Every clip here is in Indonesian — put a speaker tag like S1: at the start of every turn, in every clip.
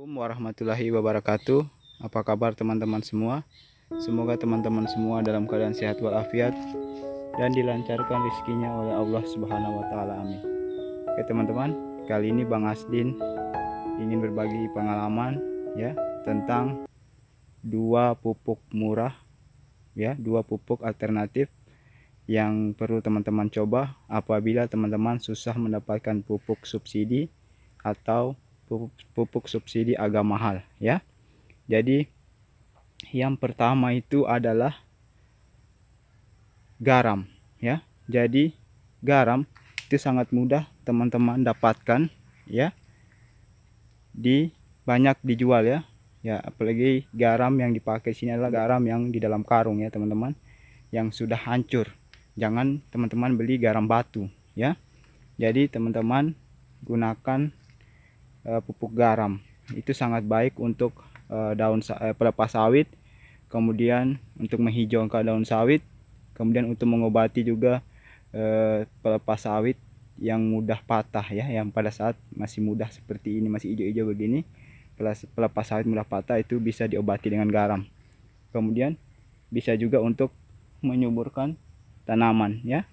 S1: Assalamualaikum warahmatullahi wabarakatuh. Apa kabar teman-teman semua? Semoga teman-teman semua dalam keadaan sehat walafiat dan dilancarkan rezekinya oleh Allah Subhanahu wa taala. Amin. Oke, teman-teman, kali ini Bang Asdin ingin berbagi pengalaman ya tentang dua pupuk murah ya, dua pupuk alternatif yang perlu teman-teman coba apabila teman-teman susah mendapatkan pupuk subsidi atau pupuk, pupuk subsidi agak mahal ya. Jadi yang pertama itu adalah garam ya. Jadi garam itu sangat mudah teman-teman dapatkan ya. Di banyak dijual ya. Ya, apalagi garam yang dipakai sini adalah garam yang di dalam karung ya, teman-teman. Yang sudah hancur. Jangan teman-teman beli garam batu ya. Jadi teman-teman gunakan Eh, pupuk garam itu sangat baik untuk eh, daun eh, pelepas sawit kemudian untuk menghijaukan daun sawit kemudian untuk mengobati juga pelepas sawit yang mudah patah ya yang pada saat masih mudah seperti ini masih hijau-hijau begini pelepas sawit mudah patah itu bisa diobati dengan garam kemudian bisa juga untuk menyuburkan tanaman ya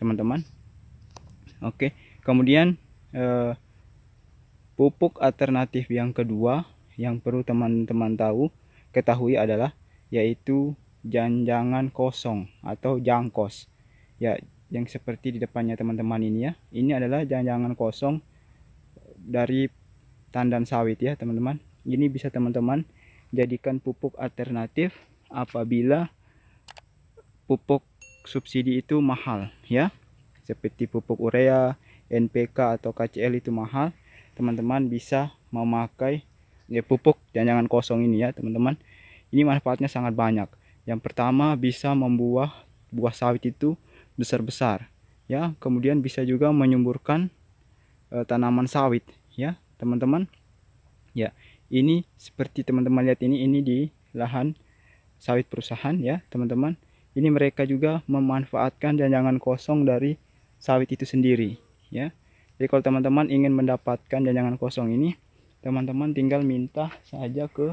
S1: teman-teman oke kemudian eh, Pupuk alternatif yang kedua yang perlu teman-teman tahu ketahui adalah yaitu janjangan kosong atau jangkos. Ya, yang seperti di depannya teman-teman ini ya. Ini adalah janjangan kosong dari tandan sawit ya, teman-teman. Ini bisa teman-teman jadikan pupuk alternatif apabila pupuk subsidi itu mahal ya. Seperti pupuk urea, NPK atau KCL itu mahal teman-teman bisa memakai ya, pupuk jangan kosong ini ya teman-teman ini manfaatnya sangat banyak yang pertama bisa membuah buah sawit itu besar-besar ya kemudian bisa juga menyumburkan e, eh, tanaman sawit ya teman-teman ya ini seperti teman-teman lihat ini ini di lahan sawit perusahaan ya teman-teman ini mereka juga memanfaatkan janjangan kosong dari sawit itu sendiri ya jadi kalau teman-teman ingin mendapatkan janjangan kosong ini teman-teman tinggal minta saja ke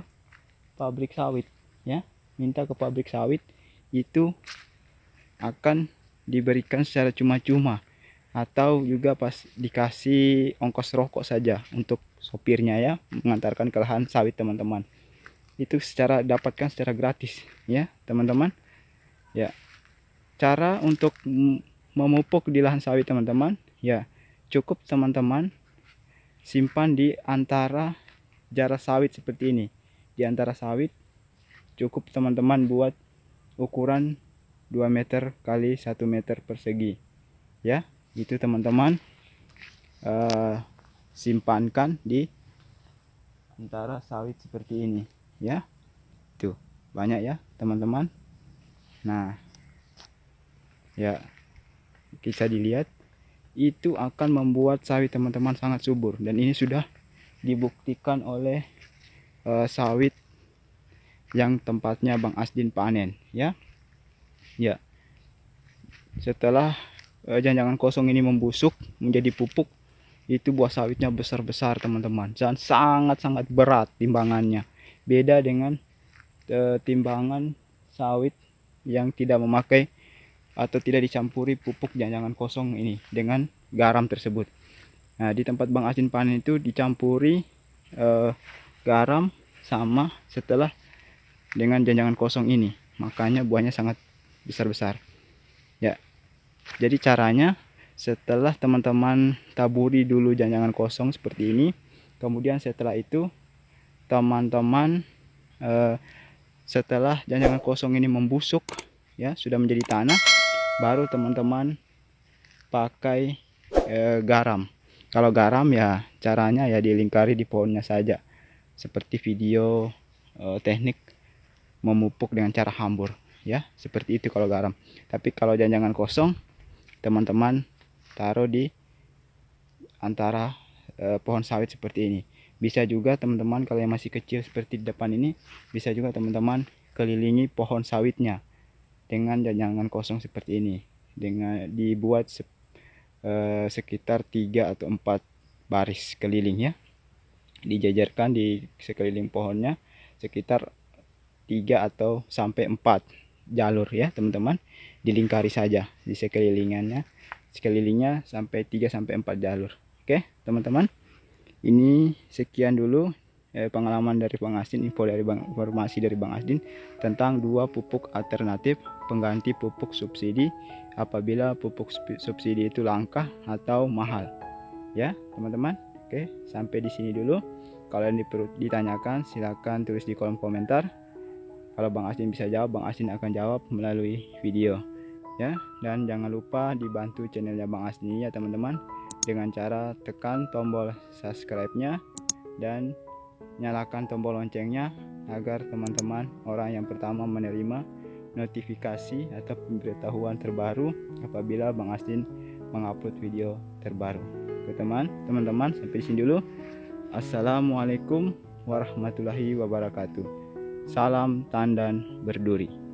S1: pabrik sawit ya minta ke pabrik sawit itu akan diberikan secara cuma-cuma atau juga pas dikasih ongkos rokok saja untuk sopirnya ya mengantarkan ke lahan sawit teman-teman itu secara dapatkan secara gratis ya teman-teman ya cara untuk memupuk di lahan sawit teman-teman ya cukup teman-teman simpan di antara jarak sawit seperti ini di antara sawit cukup teman-teman buat ukuran 2 meter kali 1 meter persegi ya itu teman-teman uh, simpankan di antara sawit seperti ini ya tuh banyak ya teman-teman nah ya bisa dilihat itu akan membuat sawit teman-teman sangat subur dan ini sudah dibuktikan oleh uh, sawit yang tempatnya Bang Asdin panen ya ya setelah uh, eh, janjangan kosong ini membusuk menjadi pupuk itu buah sawitnya besar-besar teman-teman dan sangat-sangat berat timbangannya beda dengan e, timbangan sawit yang tidak memakai atau tidak dicampuri pupuk jangan kosong ini dengan garam tersebut. Nah, di tempat Bang Asin panen itu dicampuri eh, garam sama setelah dengan janjangan kosong ini. Makanya buahnya sangat besar-besar. Ya. Jadi caranya setelah teman-teman taburi dulu janjangan kosong seperti ini, kemudian setelah itu teman-teman eh, setelah janjangan kosong ini membusuk ya, sudah menjadi tanah baru teman-teman pakai eh, garam kalau garam ya caranya ya dilingkari di pohonnya saja seperti video eh, teknik memupuk dengan cara hambur ya seperti itu kalau garam tapi kalau janjangan kosong teman-teman taruh di antara eh, pohon sawit seperti ini bisa juga teman-teman kalau yang masih kecil seperti di depan ini bisa juga teman-teman kelilingi pohon sawitnya dengan jajangan kosong seperti ini dengan dibuat se, e, eh, sekitar tiga atau empat baris keliling ya dijajarkan di sekeliling pohonnya sekitar tiga atau sampai empat jalur ya teman-teman dilingkari saja di sekelilingannya sekelilingnya sampai 3 sampai 4 jalur oke teman-teman ini sekian dulu eh, pengalaman dari Bang Asdin, info dari Bang informasi dari Bang Asdin tentang dua pupuk alternatif pengganti pupuk subsidi apabila pupuk subsidi itu langka atau mahal. Ya, teman-teman. Oke, sampai di sini dulu. Kalau yang ditanyakan silakan tulis di kolom komentar. Kalau Bang Asdin bisa jawab, Bang Asdin akan jawab melalui video. Ya, dan jangan lupa dibantu channelnya Bang Asdin ya, teman-teman dengan cara tekan tombol subscribe-nya dan nyalakan tombol loncengnya agar teman-teman orang yang pertama menerima notifikasi atau pemberitahuan terbaru apabila Bang Astin mengupload video terbaru. Oke teman, teman-teman sampai sini dulu. Assalamualaikum warahmatullahi wabarakatuh. Salam tandan berduri.